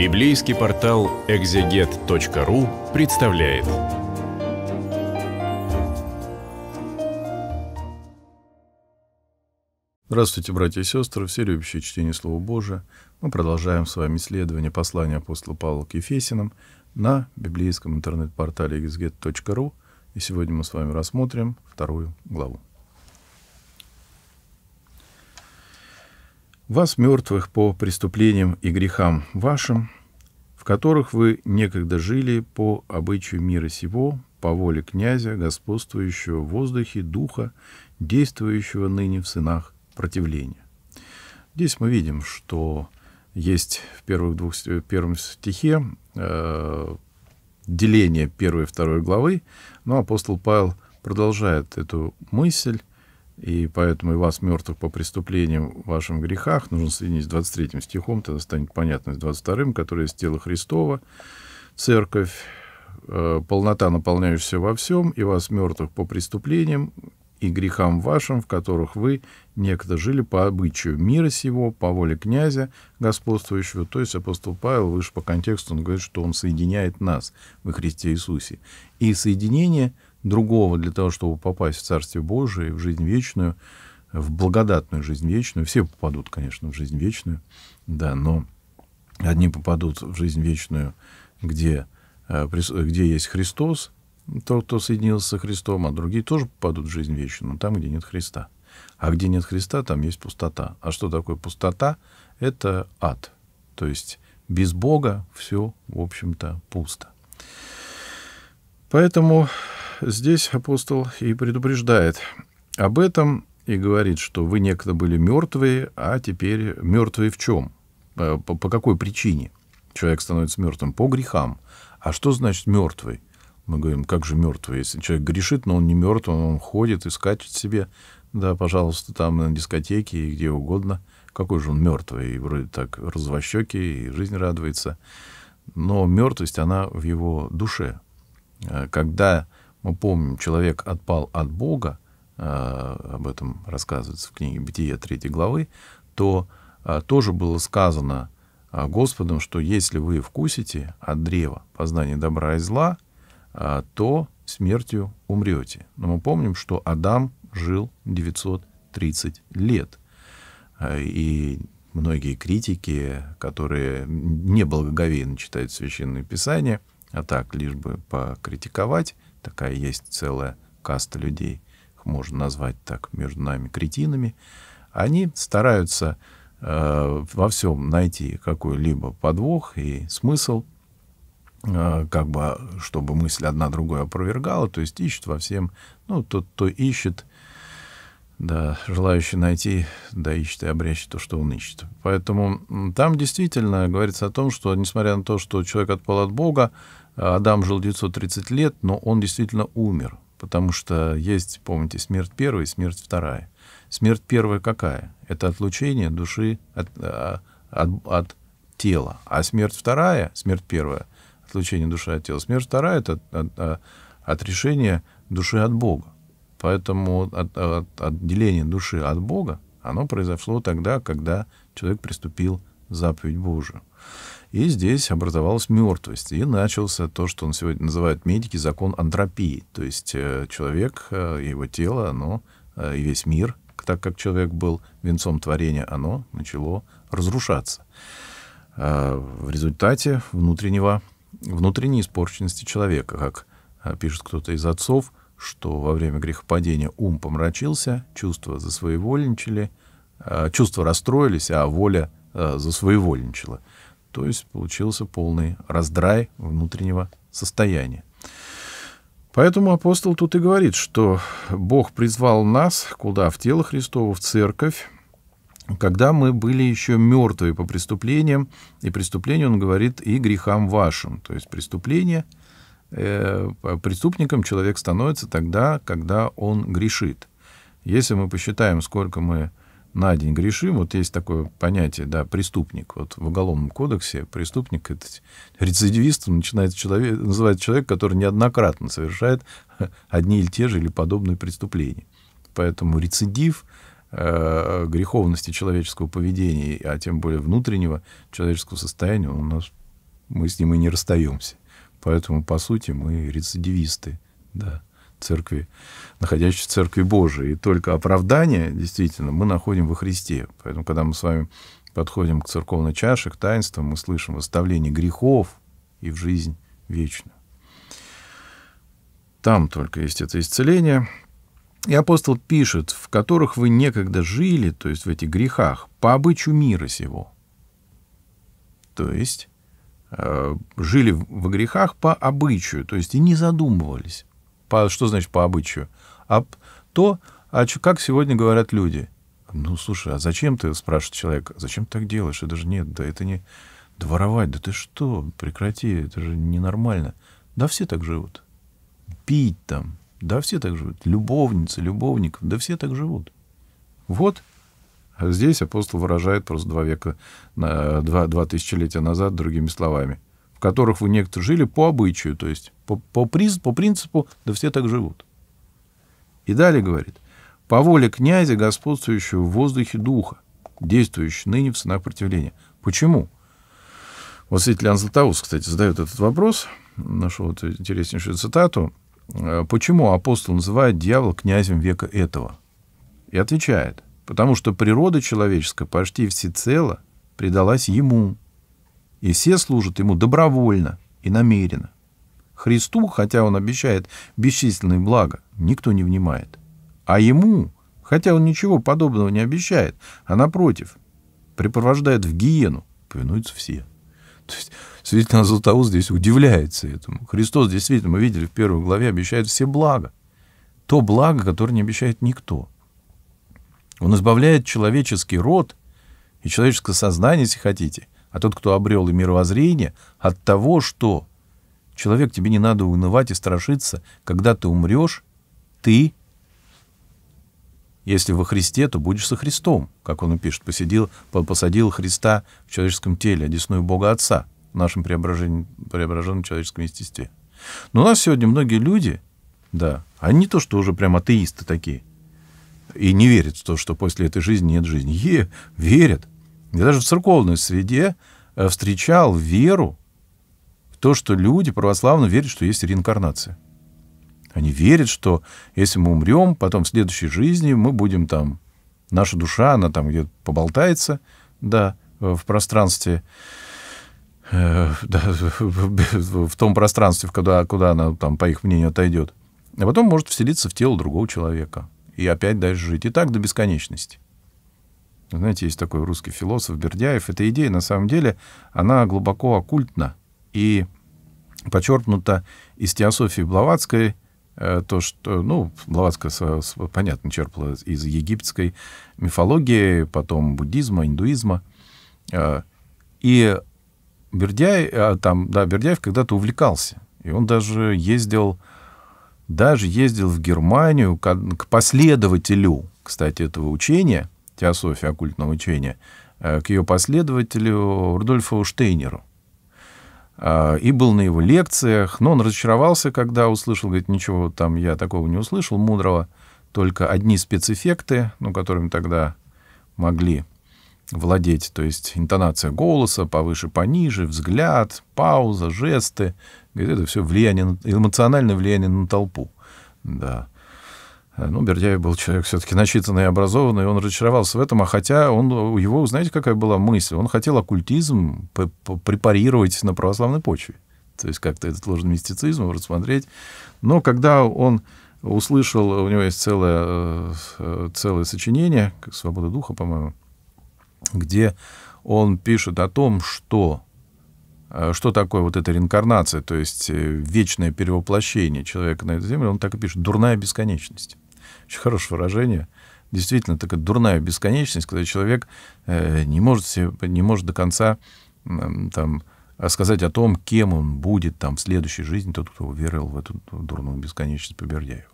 Библейский портал экзегет.ру представляет. Здравствуйте, братья и сестры, все любящие чтение Слова Божия. Мы продолжаем с вами исследование послания апостола Павла к Ефесиным на библейском интернет-портале exget.ru. И сегодня мы с вами рассмотрим вторую главу. Вас, мертвых, по преступлениям и грехам вашим, в которых вы некогда жили по обычаю мира сего, по воле князя, господствующего в воздухе, духа, действующего ныне в сынах противления. Здесь мы видим, что есть в, первых двух, в первом стихе э, деление первой и второй главы, но апостол Павел продолжает эту мысль и поэтому и вас, мертвых по преступлениям, вашим грехах, нужно соединить с 23 стихом, тогда станет понятно, с 22, который из тела Христова, церковь, э, полнота, наполняющаяся во всем, и вас, мертвых по преступлениям и грехам вашим, в которых вы некогда жили по обычаю мира сего, по воле князя господствующего. То есть апостол Павел, выше по контексту, он говорит, что он соединяет нас во Христе Иисусе. И соединение — другого для того, чтобы попасть в Царствие Божие, в жизнь вечную, в благодатную жизнь вечную. Все попадут, конечно, в жизнь вечную, да, но одни попадут в жизнь вечную, где, э, где есть Христос, тот, кто соединился со Христом, а другие тоже попадут в жизнь вечную, но там, где нет Христа. А где нет Христа, там есть пустота. А что такое пустота? Это ад. То есть без Бога все, в общем-то, пусто. Поэтому здесь апостол и предупреждает об этом и говорит, что вы некогда были мертвые, а теперь мертвые в чем? По, по какой причине человек становится мертвым? По грехам. А что значит мертвый? Мы говорим, как же мертвый? Если человек грешит, но он не мертв, он ходит и скачет себе, да, пожалуйста, там на дискотеке и где угодно. Какой же он мертвый? И вроде так развощеки, и жизнь радуется. Но мертвость, она в его душе, Э, когда мы помним, человек отпал от Бога, э, об этом рассказывается в книге Бытия 3 главы, то э, тоже было сказано Господом, что если вы вкусите от древа познания добра и зла, то смертью умрете. Но мы помним, что Адам жил 930 лет. И многие критики, которые неблагоговейно читают Священное Писание, а так лишь бы покритиковать. Такая есть целая каста людей, их можно назвать так между нами кретинами. Они стараются э, во всем найти какой-либо подвох и смысл, э, как бы, чтобы мысль одна другой опровергала, то есть ищут во всем, ну, тот, кто ищет, да, желающий найти, да ищет и обрящет то, что он ищет. Поэтому там действительно говорится о том, что, несмотря на то, что человек отпал от Бога, э, Адам жил 930 лет, но он действительно умер, потому что есть, помните, смерть первая и смерть вторая. Смерть первая какая? Это отлучение души от, э, от, от тела. А смерть вторая, смерть первая, отлучение души от тела. Смерть вторая — это от, э, от, отрешение души от Бога. Поэтому от, от, отделение души от Бога, оно произошло тогда, когда человек приступил к заповедь Божию. И здесь образовалась мертвость, и начался то, что он сегодня называют медики закон антропии. То есть э, человек, э, его тело, оно э, и весь мир, так как человек был венцом творения, оно начало разрушаться. В результате внутреннего, внутренней испорченности человека, как пишет кто-то из отцов, что во время грехопадения ум помрачился, чувства засвоевольничали, а, чувства расстроились, а воля а, засвоевольничала. То есть получился полный раздрай внутреннего состояния. Поэтому апостол тут и говорит, что Бог призвал нас, куда в тело Христово, в церковь, когда мы были еще мертвы по преступлениям, и преступление, он говорит, и грехам вашим. То есть преступление — Э, преступником человек становится тогда, когда он грешит. Если мы посчитаем, сколько мы на день грешим, вот есть такое понятие, да, преступник. Вот в Уголовном кодексе преступник — это рецидивист, начинает человек, называется человек, который неоднократно совершает одни или те же или подобные преступления. Поэтому рецидив э, греховности человеческого поведения, а тем более внутреннего человеческого состояния, у нас мы с ним и не расстаемся. Поэтому, по сути, мы рецидивисты да, церкви, находящиеся в Церкви Божией. И только оправдание, действительно, мы находим во Христе. Поэтому, когда мы с вами подходим к церковной чаше, к таинствам, мы слышим восставление грехов и в жизнь вечную. Там только есть это исцеление. И апостол пишет, в которых вы некогда жили, то есть в этих грехах, по обычаю мира сего. То есть Э, жили в грехах по обычаю, то есть и не задумывались. По, что значит по обычаю? А то, а ч, как сегодня говорят люди. Ну, слушай, а зачем ты, спрашивает человек, зачем ты так делаешь? Это же нет, да это не... Да воровать, да ты что, прекрати, это же ненормально. Да все так живут. Пить там, да все так живут. Любовницы, любовников, да все так живут. Вот а здесь апостол выражает просто два века, э, два, два тысячелетия назад другими словами, в которых вы некоторые жили по обычаю, то есть по, по, приз, по принципу, да все так живут. И далее говорит, по воле князя, господствующего в воздухе духа, действующего ныне в сынах противления. Почему? Вот святитель Иоанн Златоуст, кстати, задает этот вопрос, нашел вот интереснейшую цитату. «Э, почему апостол называет дьявола князем века этого? И отвечает – потому что природа человеческая почти всецело предалась Ему, и все служат Ему добровольно и намеренно. Христу, хотя Он обещает бесчисленные блага, никто не внимает. А Ему, хотя Он ничего подобного не обещает, а напротив, препровождает в гиену, повинуются все. То есть, действительно, Златоуст здесь удивляется этому. Христос, действительно, мы видели в первой главе, обещает все блага. То благо, которое не обещает никто – он избавляет человеческий род и человеческое сознание, если хотите, а тот, кто обрел и мировоззрение, от того, что человек, тебе не надо унывать и страшиться, когда ты умрешь, ты, если во Христе, то будешь со Христом, как он и пишет, посидел, посадил Христа в человеческом теле, одесную Бога Отца в нашем преображенном человеческом естестве. Но у нас сегодня многие люди, да, они не то, что уже прям атеисты такие – и не верит в то, что после этой жизни нет жизни. Е, верят. Я даже в церковной среде э, встречал веру в то, что люди православно верят, что есть реинкарнация. Они верят, что если мы умрем, потом в следующей жизни мы будем там, наша душа, она там где-то поболтается, да, э, в пространстве, э, да, в том пространстве, куда, куда она там, по их мнению, отойдет. А потом может вселиться в тело другого человека и опять дальше жить. И так до бесконечности. Знаете, есть такой русский философ Бердяев. Эта идея, на самом деле, она глубоко оккультна и подчеркнута из теософии Блаватской, э, то, что, ну, Блаватская, понятно, черпала из египетской мифологии, потом буддизма, индуизма. Э, и Бердяев, э, там, да, Бердяев когда-то увлекался. И он даже ездил даже ездил в Германию к, к последователю, кстати, этого учения, теософии оккультного учения, э, к ее последователю Рудольфу Штейнеру. А, и был на его лекциях, но он разочаровался, когда услышал, говорит, ничего там я такого не услышал мудрого, только одни спецэффекты, ну, которыми тогда могли владеть, то есть интонация голоса, повыше, пониже, взгляд, пауза, жесты. Говорит, это все влияние, эмоциональное влияние на толпу. Да. Э, ну, Бердяев был человек все-таки начитанный и образованный, и он разочаровался в этом, а хотя он, у его, знаете, какая была мысль? Он хотел оккультизм препарировать на православной почве. То есть как-то этот ложный мистицизм рассмотреть. Но когда он услышал, у него есть целое, э, э, целое сочинение, «Свобода духа», по-моему, где он пишет о том, что э, что такое вот эта реинкарнация, то есть э, вечное перевоплощение человека на эту землю, он так и пишет, дурная бесконечность. Очень хорошее выражение. Действительно, такая дурная бесконечность, когда человек э, не может, себе, не может до конца там, сказать о том, кем он будет там, в следующей жизни, тот, кто верил в эту дурную бесконечность Побердяева.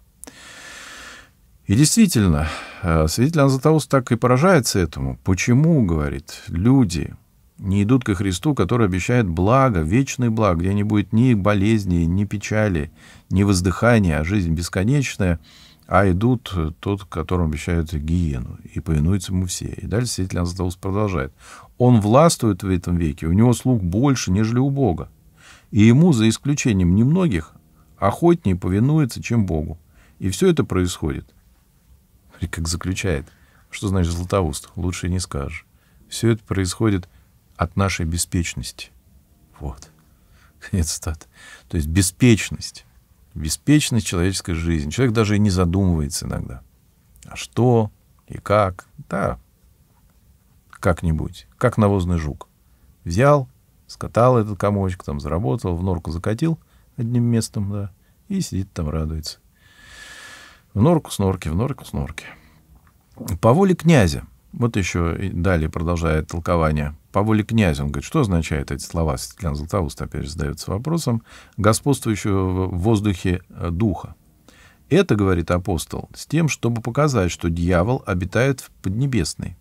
И действительно, э, свидетель Анзатаус так и поражается этому. Почему, говорит, люди не идут ко Христу, который обещает благо, вечное благо, где не будет ни болезни, ни печали, ни воздыхания, а жизнь бесконечная, а идут э, тот, которому обещают гиену, и повинуются ему все. И дальше свидетель Анзатаус продолжает. Он властвует в этом веке, у него слуг больше, нежели у Бога. И ему, за исключением немногих, охотнее повинуется, чем Богу. И все это происходит Смотри, как заключает. Что значит Златоуст? Лучше не скажешь. Все это происходит от нашей беспечности. Вот. Конец стат. То есть беспечность. Беспечность человеческой жизни. Человек даже и не задумывается иногда. А что и как? Да, как-нибудь. Как навозный жук. Взял, скатал этот комочек, там заработал, в норку закатил одним местом, да, и сидит там радуется. В норку с норки, в норку с норки. По воле князя. Вот еще далее продолжает толкование. По воле князя. Он говорит, что означают эти слова? Светлана Златоуст опять же задается вопросом. Господствующего в воздухе э, духа. Это, говорит апостол, с тем, чтобы показать, что дьявол обитает в Поднебесной,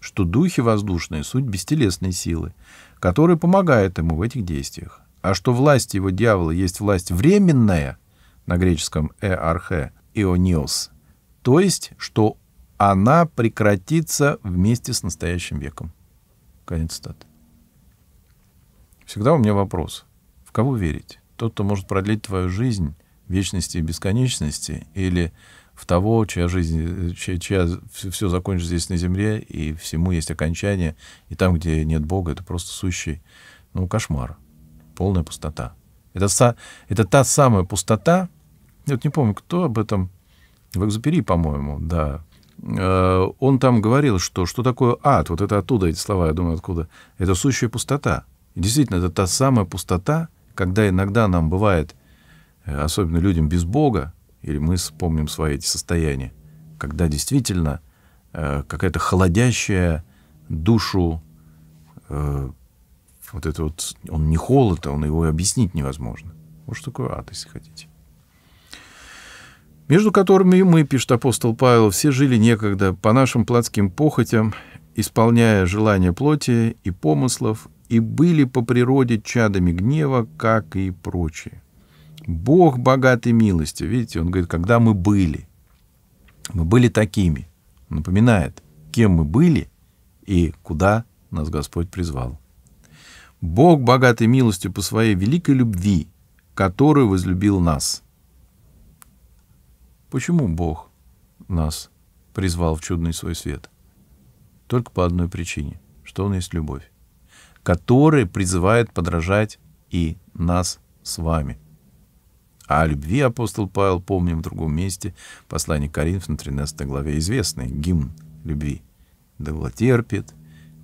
что духи воздушные — суть бестелесной силы, которая помогает ему в этих действиях, а что власть его дьявола есть власть временная, на греческом э архе Иониос, то есть, что она прекратится вместе с настоящим веком. Конец цитаты. Всегда у меня вопрос. В кого верить? Тот, кто может продлить твою жизнь вечности и бесконечности, или в того, чья жизнь, чья, чья все закончится здесь на земле, и всему есть окончание, и там, где нет Бога, это просто сущий, ну, кошмар, полная пустота. Это, это та самая пустота, я вот не помню, кто об этом, в «Экзупери», по-моему, да, э, он там говорил, что что такое ад, вот это оттуда эти слова, я думаю, откуда, это сущая пустота. И действительно, это та самая пустота, когда иногда нам бывает, э, особенно людям без Бога, или мы вспомним свои эти состояния, когда действительно э, какая-то холодящая душу, вот это вот, он не холод, а он его и объяснить невозможно. Вот что такое ад, если хотите между которыми мы, пишет апостол Павел, все жили некогда по нашим плотским похотям, исполняя желания плоти и помыслов, и были по природе чадами гнева, как и прочие. Бог богатый милостью. Видите, он говорит, когда мы были, мы были такими. Напоминает, кем мы были и куда нас Господь призвал. Бог богатый милостью по своей великой любви, которую возлюбил нас – Почему Бог нас призвал в чудный свой свет? Только по одной причине, что Он есть любовь, которая призывает подражать и нас с вами. А о любви апостол Павел, помним в другом месте, послание Коринфян, 13 главе, известный гимн любви. да Довлотерпит,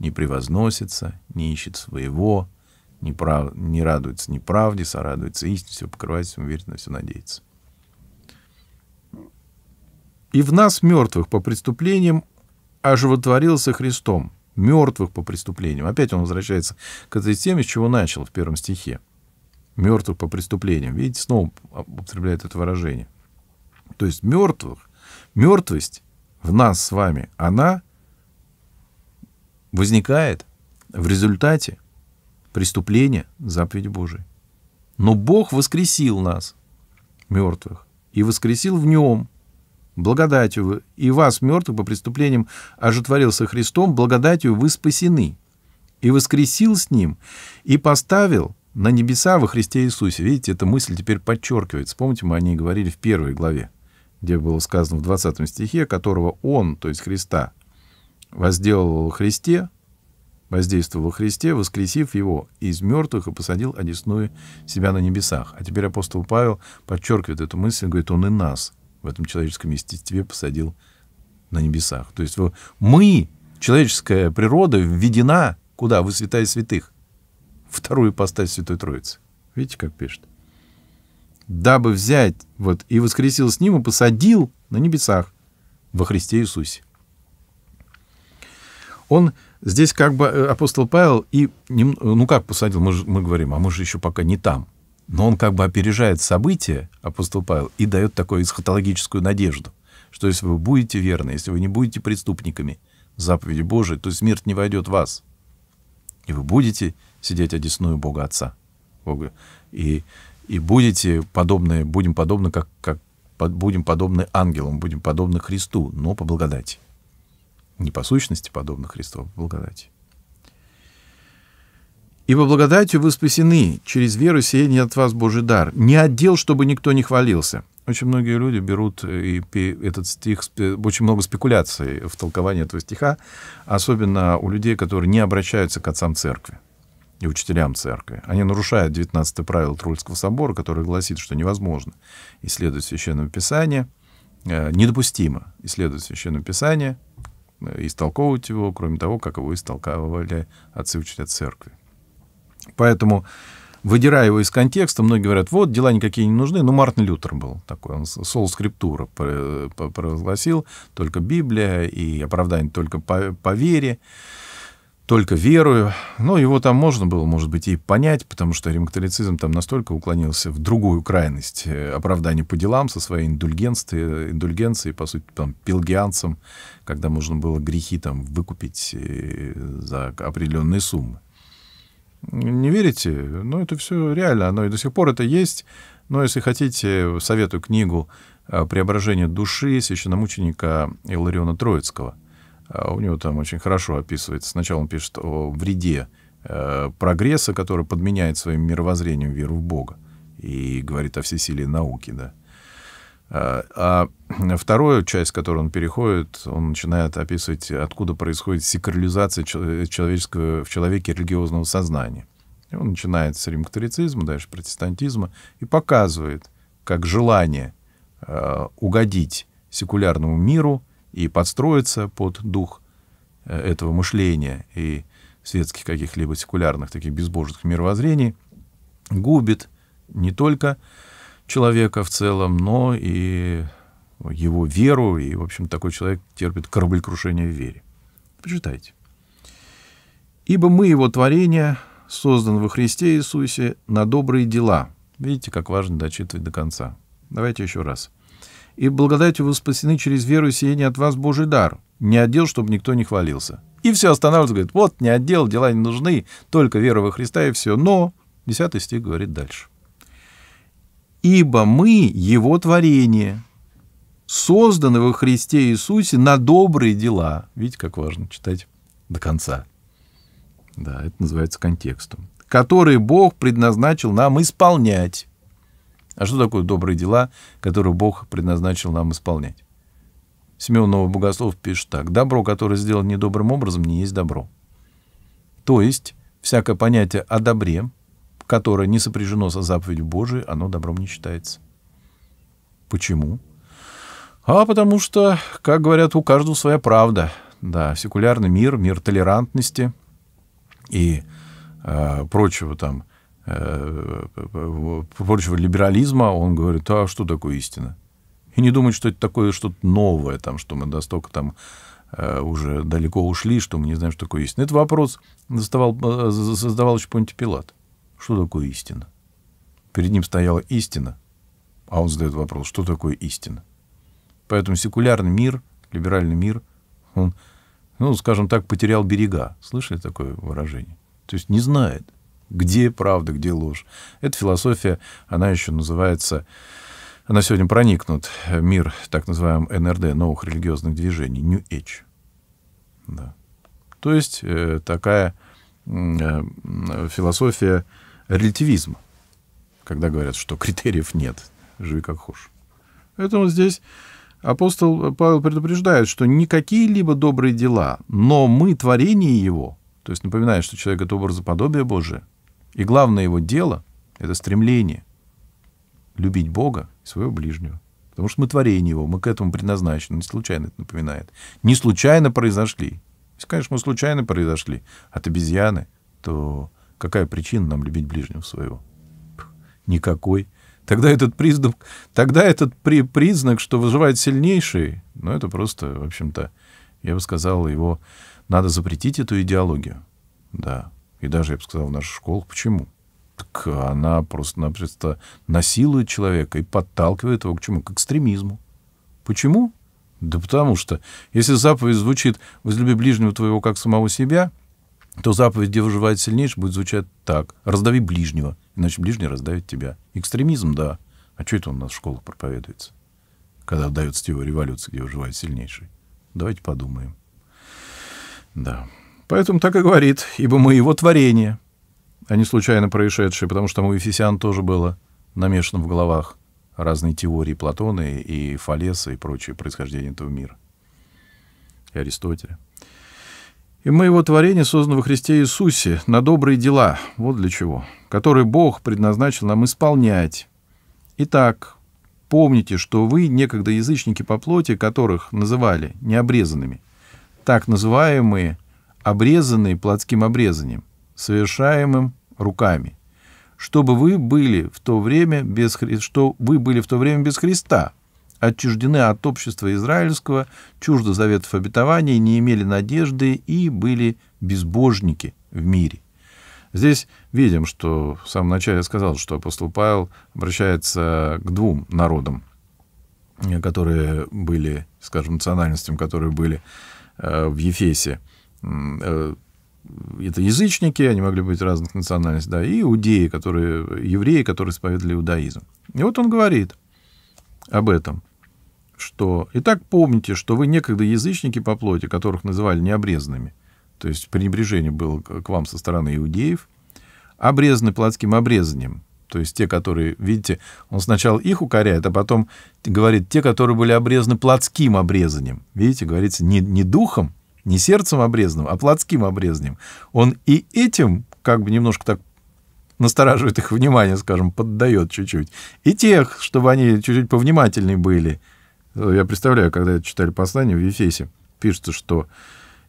не превозносится, не ищет своего, не, прав... не радуется неправде, сорадуется истине, все покрывается, все верит, все надеется. И в нас, мертвых по преступлениям, оживотворился Христом, мертвых по преступлениям. Опять он возвращается к этой теме, с чего начал в первом стихе. Мертвых по преступлениям. Видите, снова употребляет это выражение. То есть мертвых, мертвость в нас с вами, она возникает в результате преступления заповеди Божией. Но Бог воскресил нас, мертвых, и воскресил в нем благодатью вы, и вас, мертвых по преступлениям, ожитворился Христом, благодатью вы спасены, и воскресил с Ним, и поставил на небеса во Христе Иисусе. Видите, эта мысль теперь подчеркивается. Помните, мы о ней говорили в первой главе, где было сказано в 20 стихе, которого Он, то есть Христа, возделывал Христе, воздействовал Христе, воскресив его из мертвых и посадил одесную себя на небесах. А теперь апостол Павел подчеркивает эту мысль, говорит, он и нас – в этом человеческом естестве посадил на небесах. То есть мы, человеческая природа, введена куда? Вы святая святых. Вторую постать Святой Троицы. Видите, как пишет? Дабы взять, вот, и воскресил с ним, и посадил на небесах во Христе Иисусе. Он здесь как бы э, апостол Павел и, э, ну как посадил, мы, же, мы говорим, а мы же еще пока не там. Но он как бы опережает события, апостол Павел, и дает такую эсхатологическую надежду, что если вы будете верны, если вы не будете преступниками заповеди Божией, то смерть не войдет в вас. И вы будете сидеть одесную Бога Отца. Бога. И, и будете подобны, будем подобны, как, как будем подобны ангелам, будем подобны Христу, но по благодати. Не по сущности подобны Христу, а по благодати. Ибо благодатью вы спасены, через веру сеяние от вас Божий дар. Не отдел, чтобы никто не хвалился. Очень многие люди берут э, и этот стих, очень много спекуляций в толковании этого стиха, особенно у людей, которые не обращаются к отцам церкви и учителям церкви. Они нарушают 19 правило Трульского собора, которое гласит, что невозможно исследовать Священное Писание, э, недопустимо исследовать Священное Писание, э, истолковывать его, кроме того, как его истолковывали отцы учителя церкви. Поэтому, выдирая его из контекста, многие говорят, вот, дела никакие не нужны. Ну, Мартин Лютер был такой, он соло скриптура провозгласил, только Библия и оправдание только по, по вере только верую. Но ну, его там можно было, может быть, и понять, потому что римкатолицизм там настолько уклонился в другую крайность э, оправдание по делам со своей индульгенцией, индульгенцией по сути, там, пелгианцам, когда можно было грехи там выкупить э, за определенные суммы не верите, но ну, это все реально, оно и до сих пор это есть. Но если хотите, советую книгу э, «Преображение души» священномученика Илариона Троицкого. Э, у него там очень хорошо описывается. Сначала он пишет о вреде э, прогресса, который подменяет своим мировоззрением веру в Бога и говорит о всесилии науки, да. А, а вторую часть, которую он переходит, он начинает описывать, откуда происходит секуляризация человеческого, в человеке религиозного сознания. И он начинает с римкатолицизма, дальше протестантизма, и показывает, как желание а, угодить секулярному миру и подстроиться под дух э, этого мышления и светских каких-либо секулярных таких безбожных мировоззрений губит не только человека в целом, но и его веру, и, в общем, такой человек терпит кораблекрушение в вере. Почитайте. «Ибо мы, его творение, создан во Христе Иисусе на добрые дела». Видите, как важно дочитывать до конца. Давайте еще раз. «И благодатью вы спасены через веру и сиение от вас Божий дар. Не отдел, чтобы никто не хвалился». И все останавливается, говорит, вот не отдел, дела не нужны, только вера во Христа и все. Но 10 стих говорит дальше ибо мы Его творение, созданы во Христе Иисусе на добрые дела. Видите, как важно читать до конца. Да, это называется контекстом. Которые Бог предназначил нам исполнять. А что такое добрые дела, которые Бог предназначил нам исполнять? Семен Новобогослов пишет так. Добро, которое сделано недобрым образом, не есть добро. То есть, всякое понятие о добре – которое не сопряжено со заповедью Божией, оно добром не считается. Почему? А потому что, как говорят, у каждого своя правда. Да, секулярный мир, мир толерантности и э, прочего там, э, э, прочего либерализма, он говорит, а что такое истина? И не думать, что это такое что-то новое, там, что мы настолько там э, уже далеко ушли, что мы не знаем, что такое истина. Этот вопрос э, задавал, э, задавал еще Понтий Пилат что такое истина. Перед ним стояла истина, а он задает вопрос, что такое истина. Поэтому секулярный мир, либеральный мир, он, ну, скажем так, потерял берега. Слышали такое выражение? То есть не знает, где правда, где ложь. Эта философия, она еще называется, она сегодня проникнут мир так называемым НРД, новых религиозных движений, New Age. Да. То есть э, такая э, философия релятивизма, когда говорят, что критериев нет, живи как хочешь. Поэтому здесь апостол Павел предупреждает, что никакие либо добрые дела, но мы творение его, то есть напоминает, что человек — это образ подобия Божия, и главное его дело — это стремление любить Бога и своего ближнего. Потому что мы творение его, мы к этому предназначены. Не случайно это напоминает. Не случайно произошли. Если, конечно, мы случайно произошли от обезьяны, то Какая причина нам любить ближнего своего? Никакой. Тогда этот признак, тогда этот при, признак, что выживает сильнейший, ну это просто, в общем-то, я бы сказал, его надо запретить эту идеологию. Да. И даже, я бы сказал, в наших школах. Почему? Так она просто-напросто насилует человека и подталкивает его к чему? К экстремизму. Почему? Да потому что, если заповедь звучит «возлюби ближнего твоего как самого себя», то заповедь, где выживает сильнейший, будет звучать так. Раздави ближнего, иначе ближний раздавит тебя. Экстремизм, да. А что это у нас в школах проповедуется? Когда дается теория революции, где выживает сильнейший. Давайте подумаем. Да. Поэтому так и говорит, ибо мы его творение, а не случайно происшедшее, потому что там у Ефесян тоже было намешано в головах разные теории Платона и Фалеса и прочее происхождение этого мира. И Аристотеля. И мы его творение созданы во Христе Иисусе на добрые дела, вот для чего, которые Бог предназначил нам исполнять. Итак, помните, что вы некогда язычники по плоти, которых называли необрезанными, так называемые обрезанные плотским обрезанием, совершаемым руками, чтобы вы были в то время без, что вы были в то время без Христа – отчуждены от общества израильского, чуждо заветов обетования, не имели надежды и были безбожники в мире. Здесь видим, что в самом начале я сказал, что апостол Павел обращается к двум народам, которые были, скажем, национальностям, которые были э, в Ефесе. Э, это язычники, они могли быть разных национальностей, да, и иудеи, которые, евреи, которые исповедовали иудаизм. И вот он говорит об этом что «Итак, помните, что вы некогда язычники по плоти, которых называли необрезанными». То есть пренебрежение было к вам со стороны иудеев. Обрезаны плотским обрезанием. То есть те, которые, видите, он сначала их укоряет, а потом говорит, те, которые были обрезаны плотским обрезанием. Видите, говорится, не, не духом, не сердцем обрезанным, а плотским обрезанием. Он и этим как бы немножко так настораживает их внимание, скажем, поддает чуть-чуть. И тех, чтобы они чуть-чуть повнимательнее были – я представляю, когда это читали послание в Ефесе, пишется, что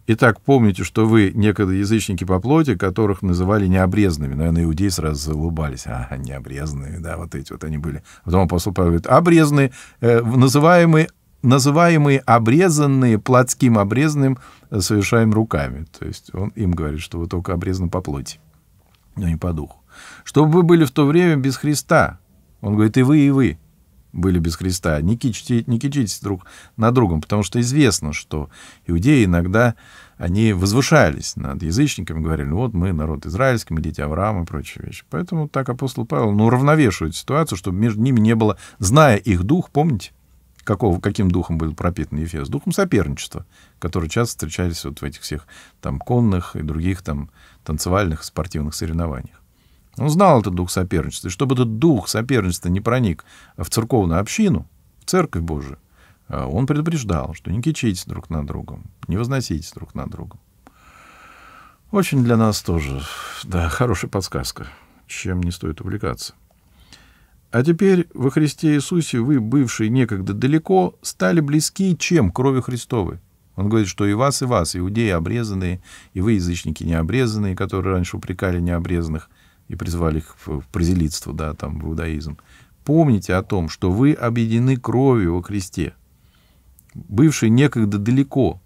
«Итак, помните, что вы некогда язычники по плоти, которых называли необрезанными». Наверное, иудеи сразу заулыбались. А, необрезанными, да, вот эти вот они были. Потом апостол Павел говорит, обрезанные, э, называемые называемые обрезанные плотским обрезанным э, совершаем руками. То есть он им говорит, что вы только обрезаны по плоти, но не по духу. Чтобы вы были в то время без Христа. Он говорит, и вы, и вы были без Христа, не, кичьте, не кичитесь друг на другом, потому что известно, что иудеи иногда они возвышались над язычниками, говорили, «Ну вот мы народ израильский, мы дети Авраама и прочие вещи. Поэтому так апостол Павел ну, равновешивает ситуацию, чтобы между ними не было, зная их дух, помните, какого, каким духом был пропитан Ефес? Духом соперничества, который часто встречались вот в этих всех там конных и других там танцевальных спортивных соревнованиях. Он знал этот дух соперничества. И чтобы этот дух соперничества не проник в церковную общину, в церковь Божию, а, он предупреждал, что не кичитесь друг на другом, не возноситесь друг на другом. Очень для нас тоже, да, хорошая подсказка, чем не стоит увлекаться. А теперь во Христе Иисусе вы, бывшие некогда далеко, стали близки чем? Крови Христовой. Он говорит, что и вас, и вас, иудеи обрезанные, и вы, язычники необрезанные, которые раньше упрекали необрезанных – и призвали их в празелитство, да, там, в иудаизм. Помните о том, что вы объединены кровью во Христе, бывшей некогда далеко,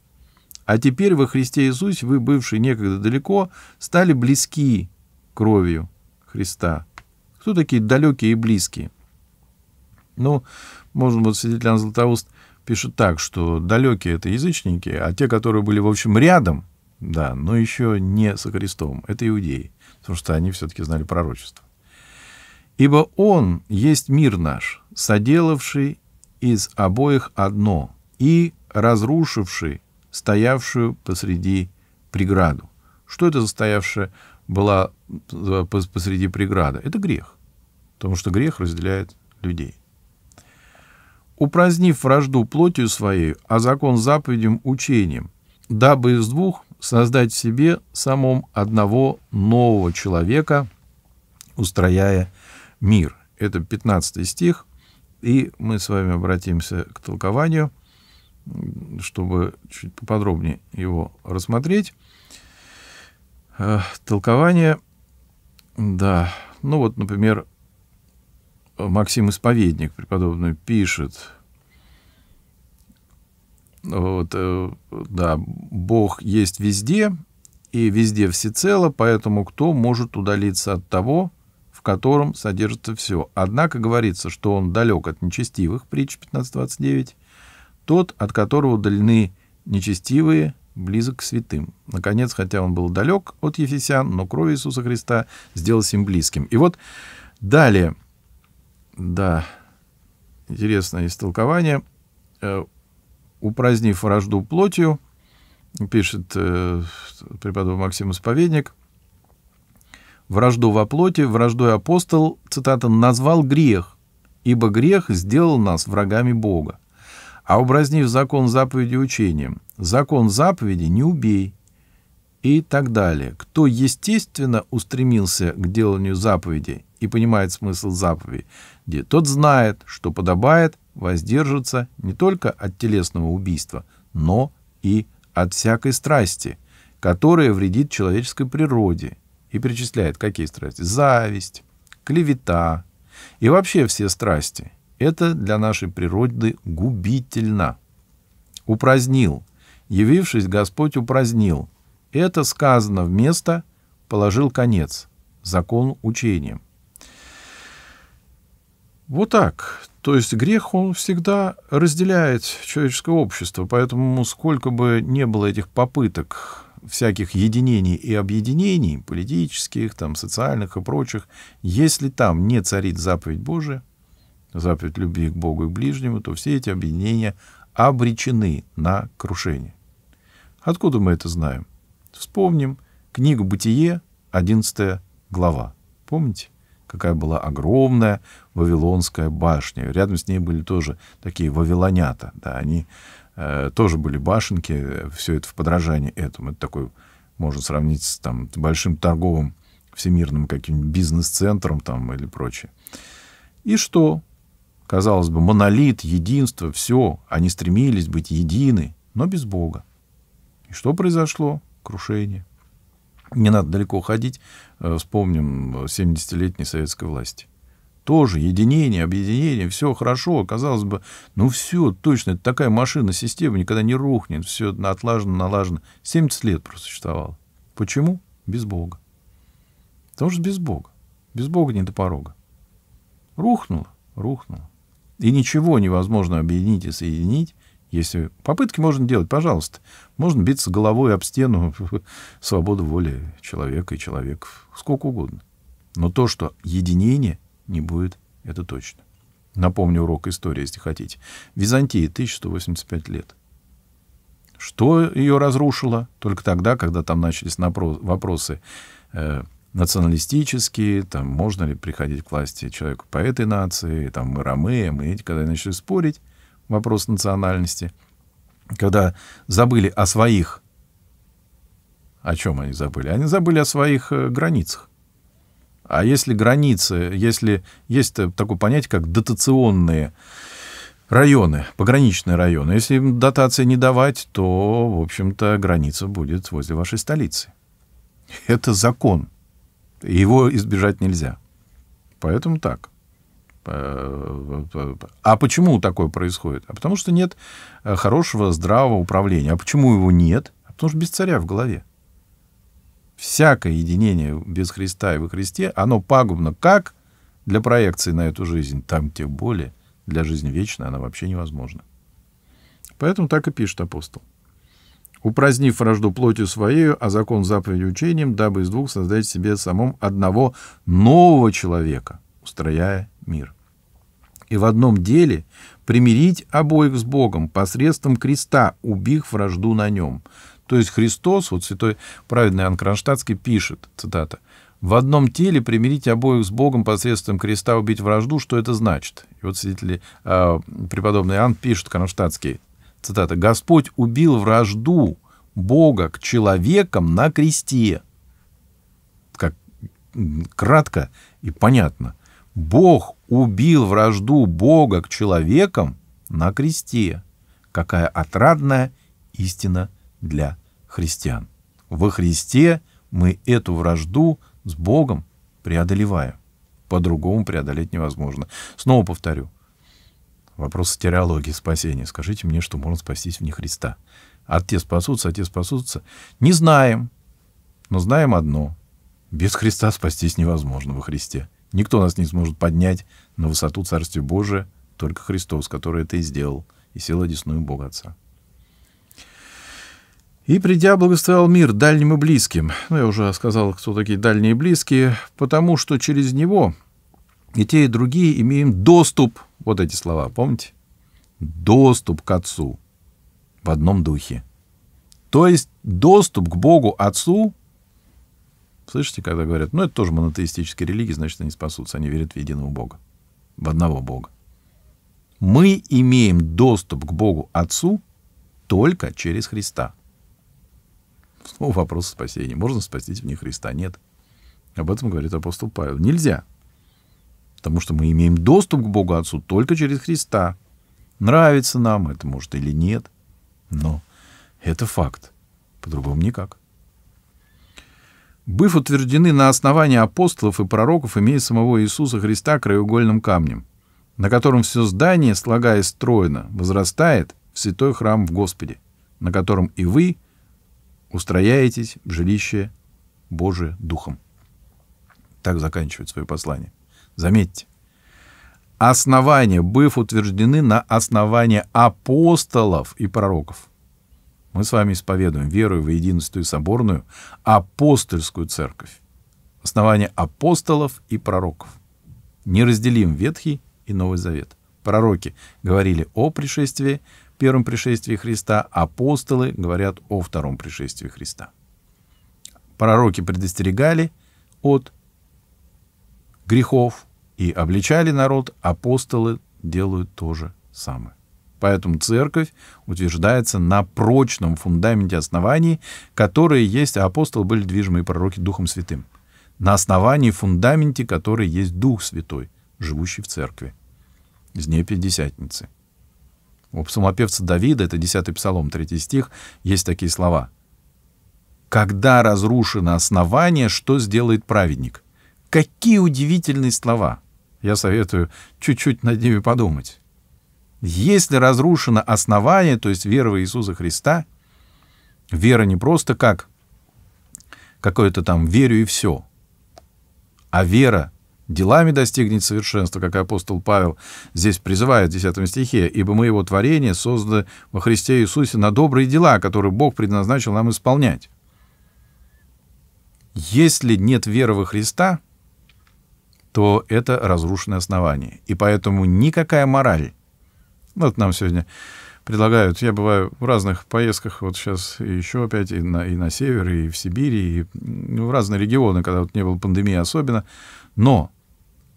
а теперь во Христе Иисусе вы, бывшие некогда далеко, стали близки кровью Христа. Кто такие далекие и близкие? Ну, можно вот свидетель Златоуст пишет так, что далекие это язычники, а те, которые были, в общем, рядом – да, но еще не со Христом. Это иудеи, потому что они все-таки знали пророчество. «Ибо Он есть мир наш, соделавший из обоих одно и разрушивший стоявшую посреди преграду». Что это за стоявшая была посреди преграда? Это грех, потому что грех разделяет людей упразднив вражду плотью своей, а закон заповедям учением, дабы из двух создать себе самом одного нового человека, устрояя мир. Это 15 стих, и мы с вами обратимся к толкованию, чтобы чуть поподробнее его рассмотреть. Э, толкование, да, ну вот, например, Максим Исповедник преподобный пишет, вот, э, да, Бог есть везде и везде всецело, поэтому кто может удалиться от того, в котором содержится все. Однако говорится, что он далек от нечестивых, притч 15.29, тот, от которого удалены нечестивые, близок к святым. Наконец, хотя он был далек от Ефесян, но кровь Иисуса Христа сделалась им близким. И вот далее, да, интересное истолкование. Э, упразднив вражду плотью, пишет э, преподобный Максим Исповедник, вражду во плоти, враждой апостол, цитата, назвал грех, ибо грех сделал нас врагами Бога. А убразнив закон заповеди учением, закон заповеди не убей и так далее. Кто естественно устремился к деланию заповеди и понимает смысл заповеди где тот знает, что подобает воздержится не только от телесного убийства, но и от всякой страсти, которая вредит человеческой природе, и перечисляет, какие страсти. Зависть, клевета и вообще все страсти. Это для нашей природы губительно. Упразднил. Явившись, Господь упразднил. Это сказано вместо «положил конец» закон учением. Вот так. То есть грех, он всегда разделяет человеческое общество, поэтому сколько бы не было этих попыток всяких единений и объединений, политических, там, социальных и прочих, если там не царит заповедь Божия, заповедь любви к Богу и ближнему, то все эти объединения обречены на крушение. Откуда мы это знаем? Вспомним книгу «Бытие», 11 глава. Помните? какая была огромная Вавилонская башня. Рядом с ней были тоже такие вавилонята, да, они э, тоже были башенки, э, все это в подражании этому. Это такой, можно сравнить с там, большим торговым всемирным каким-нибудь бизнес-центром там или прочее. И что? Казалось бы, монолит, единство, все. Они стремились быть едины, но без Бога. И что произошло? Крушение. Не надо далеко ходить. Э, вспомним 70-летней э, советской власти. Тоже единение, объединение, все хорошо. Казалось бы, ну все, точно, это такая машина, система никогда не рухнет. Все отлажено, налажено. 70 лет просуществовало. Почему? Без Бога. Потому что без Бога. Без Бога не до порога. Рухнуло, рухнуло. И ничего невозможно объединить и соединить, если попытки можно делать, пожалуйста. Можно биться головой об стену. свободу воли человека и человеков. Сколько угодно. Но то, что единения не будет, это точно. Напомню урок истории, если хотите. Византии 1185 лет. Что ее разрушило? Только тогда, когда там начались напрос, вопросы э, националистические, там, можно ли приходить к власти человеку по этой нации, там, мы ромеем, и эти, когда начали спорить, вопрос национальности, когда забыли о своих, о чем они забыли? Они забыли о своих э, границах. А если границы, если есть такое понятие, как дотационные районы, пограничные районы, если им дотации не давать, то, в общем-то, граница будет возле вашей столицы. Это закон. Его избежать нельзя. Поэтому так. Э, э, а почему такое происходит? А потому что нет э, хорошего, здравого управления. А почему его нет? А потому что без царя в голове. Всякое единение без Христа и во Христе, оно пагубно как для проекции на эту жизнь, там тем более для жизни вечной она вообще невозможна. Поэтому так и пишет апостол. «Упразднив вражду плотью своею, а закон заповеди учением, дабы из двух создать себе самом одного нового человека, устрояя мир» и в одном деле примирить обоих с Богом посредством креста, убив вражду на нем. То есть Христос, вот святой праведный Иоанн Кронштадтский пишет, цитата, «В одном теле примирить обоих с Богом посредством креста, убить вражду, что это значит?» И вот свидетели, э, преподобный Иоанн пишет, Кронштадтский, цитата, «Господь убил вражду Бога к человекам на кресте». Как кратко и понятно. Бог убил вражду Бога к человекам на кресте. Какая отрадная истина для христиан. Во Христе мы эту вражду с Богом преодолеваем. По-другому преодолеть невозможно. Снова повторю. Вопрос стереологии спасения. Скажите мне, что можно спастись вне Христа. А те спасутся, а те спасутся. Не знаем. Но знаем одно. Без Христа спастись невозможно во Христе. Никто нас не сможет поднять на высоту Царствия Божия, только Христос, который это и сделал, и сел одесную Бога Отца. «И придя, благословил мир дальним и близким». Ну, я уже сказал, кто такие дальние и близкие, потому что через него и те, и другие имеем доступ, вот эти слова, помните? Доступ к Отцу в одном духе. То есть доступ к Богу Отцу Слышите, когда говорят, ну это тоже монотеистические религии, значит они спасутся, они верят в единого Бога, в одного Бога. Мы имеем доступ к Богу Отцу только через Христа. Снова вопрос спасения. Можно спастись вне Христа? Нет. Об этом говорит апостол Павел. Нельзя. Потому что мы имеем доступ к Богу Отцу только через Христа. Нравится нам это, может, или нет. Но это факт. По-другому никак быв утверждены на основании апостолов и пророков, имея самого Иисуса Христа краеугольным камнем, на котором все здание, слагаясь стройно, возрастает в святой храм в Господе, на котором и вы устрояетесь в жилище Божие Духом. Так заканчивает свое послание. Заметьте, основания, быв утверждены на основании апостолов и пророков – мы с вами исповедуем веру в единственную соборную апостольскую церковь, основание апостолов и пророков. Не разделим Ветхий и Новый Завет. Пророки говорили о пришествии, первом пришествии Христа, апостолы говорят о втором пришествии Христа. Пророки предостерегали от грехов и обличали народ, апостолы делают то же самое. Поэтому церковь утверждается на прочном фундаменте оснований, которые есть, а апостолы были движимые пророки Духом Святым. На основании фундаменте, который есть Дух Святой, живущий в церкви. Из нее Пятидесятницы. У псалмопевца Давида, это 10 псалом, 3 стих, есть такие слова. «Когда разрушено основание, что сделает праведник?» Какие удивительные слова! Я советую чуть-чуть над ними подумать. Если разрушено основание, то есть вера в Иисуса Христа, вера не просто как какое-то там верю и все, а вера делами достигнет совершенства, как апостол Павел здесь призывает в 10 стихе, «Ибо мы его творение созданы во Христе Иисусе на добрые дела, которые Бог предназначил нам исполнять». Если нет веры во Христа, то это разрушенное основание. И поэтому никакая мораль, ну, вот нам сегодня предлагают. Я бываю в разных поездках, вот сейчас еще опять и на, и на север, и в Сибири, и ну, в разные регионы, когда вот не было пандемии особенно. Но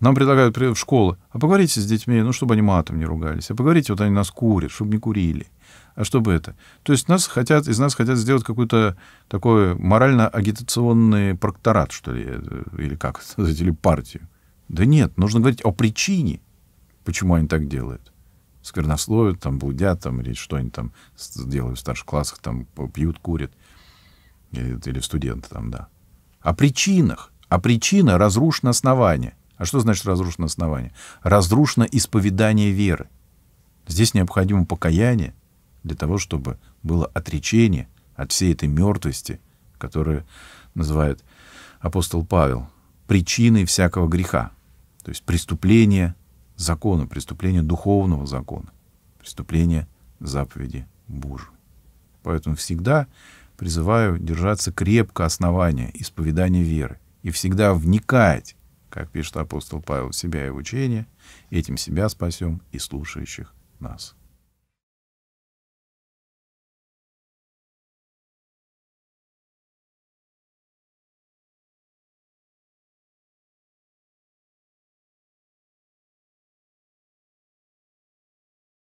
нам предлагают в школы, а поговорите с детьми, ну, чтобы они матом не ругались, а поговорите, вот они нас курят, чтобы не курили. А чтобы это? То есть нас хотят, из нас хотят сделать какой-то такой морально-агитационный прокторат, что ли, э, или как, или партию. Да нет, нужно говорить о причине, почему они так делают сквернословят, там, блудят, там, или что-нибудь там делают в старших классах, там, пьют, курят. Или, или студенты там, да. О причинах. А причина — разрушено основание. А что значит разрушено основание? Разрушено исповедание веры. Здесь необходимо покаяние для того, чтобы было отречение от всей этой мертвости, которую называет апостол Павел причиной всякого греха. То есть преступление, закона, преступление духовного закона, преступление заповеди Божьей. Поэтому всегда призываю держаться крепко основания исповедания веры и всегда вникать, как пишет апостол Павел, в себя и в учение, этим себя спасем и слушающих нас.